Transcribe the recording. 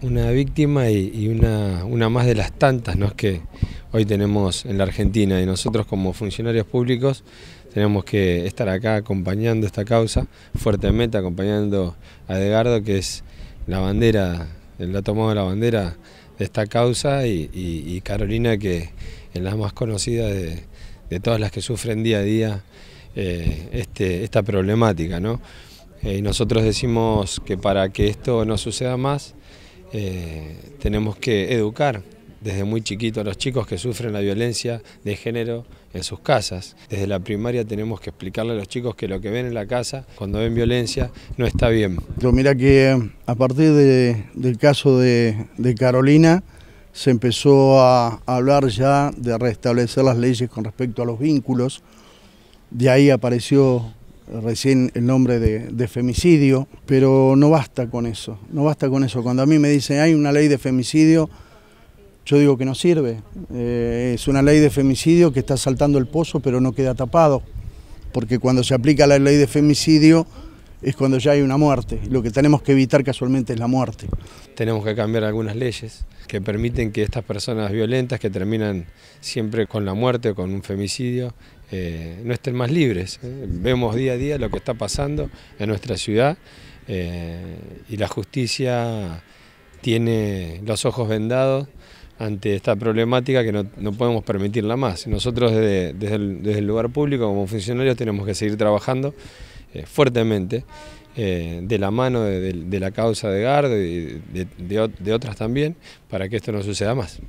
Una víctima y, una, más de las tantas ¿no? que hoy tenemos en la Argentina y nosotros como funcionarios públicos tenemos que estar acá acompañando esta causa fuertemente, acompañando a Edgardo que es la bandera, él ha tomado la bandera de esta causa y, Carolina que es la más conocida de, todas las que sufren día a día eh, este, esta problemática. Eh, y nosotros decimos que para que esto no suceda más, eh, tenemos que educar desde muy chiquito a los chicos que sufren la violencia de género en sus casas. Desde la primaria tenemos que explicarle a los chicos que lo que ven en la casa, cuando ven violencia, no está bien. Pero mira que eh, a partir del caso de, de, Carolina se empezó a hablar ya de restablecer las leyes con respecto a los vínculos. De ahí apareció recién el nombre de, femicidio, pero no basta con eso, no basta con eso. Cuando a mí me dicen hay una ley de femicidio, yo digo que no sirve. Eh, es una ley de femicidio que está saltando el pozo pero no queda tapado, porque cuando se aplica la ley de femicidio es cuando ya hay una muerte. Lo que tenemos que evitar casualmente es la muerte. Tenemos que cambiar algunas leyes que permiten que estas personas violentas que terminan siempre con la muerte o con un femicidio eh, no estén más libres. ¿eh? Vemos día a día lo que está pasando en nuestra ciudad eh, y la justicia tiene los ojos vendados ante esta problemática que no, podemos permitirla más. Nosotros desde, el, desde el lugar público como funcionarios tenemos que seguir trabajando eh, fuertemente, eh, de la mano de, la causa de Gard y de otras también, para que esto no suceda más.